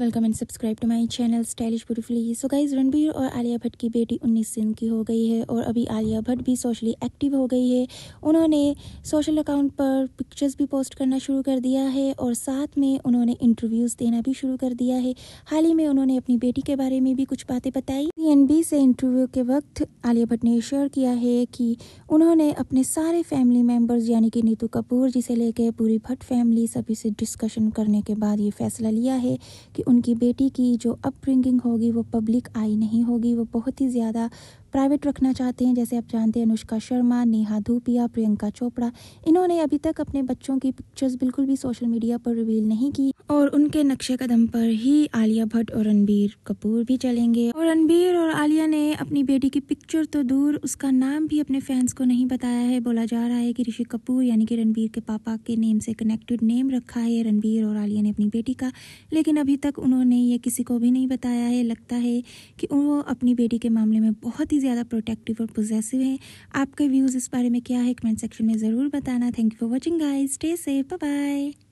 welcome and subscribe to my channel stylish beautifully so guys Ranbir और आलिया भट्ट की बेटी 19 दिन की हो गई है और अभी आलिया भट्ट भी सोशली एक्टिव हो गई है उन्होंने सोशल अकाउंट पर पिक्चर्स भी पोस्ट करना शुरू कर दिया है और साथ में उन्होंने इंटरव्यूज़ देना भी शुरू कर दिया है हाल ही में उन्होंने अपनी बेटी के बारे में भी कुछ बातें बताई पीएनबी से इंटरव्यू के वक्त आलिया भट्ट ने शेयर किया है कि उन्होंने अपने सारे फैमिली मेंबर्स यानी कि नीतू कपूर जी से लेकर पूरी भट्ट फैमिली सभी से डिस्कशन करने के बाद ये फैसला लिया है कि उनकी बेटी की जो अपब्रिंगिंग होगी वो पब्लिक आई नहीं होगी वो बहुत ही ज़्यादा प्राइवेट रखना चाहते हैं जैसे आप जानते हैं अनुष्का शर्मा नेहा धूपिया प्रियंका चोपड़ा इन्होंने अभी तक अपने बच्चों की पिक्चर्स बिल्कुल भी सोशल मीडिया पर रिवील नहीं की और उनके नक्शे कदम पर ही आलिया भट्ट और रणबीर कपूर भी चलेंगे और रणबीर रणवीर और आलिया ने अपनी बेटी की पिक्चर तो दूर उसका नाम भी अपने फैंस को नहीं बताया है बोला जा रहा है कि ऋषि कपूर यानी कि रणबीर के पापा के नेम से कनेक्टेड नेम रखा है रणबीर और आलिया ने अपनी बेटी का लेकिन अभी तक उन्होंने ये किसी को भी नहीं बताया है लगता है कि वो अपनी बेटी के मामले में बहुत ही ज़्यादा प्रोटेक्टिव और पोजेसिव हैं आपके व्यूज़ इस बारे में क्या है कमेंट सेक्शन में ज़रूर बताना thank you for watching guys stay safe bye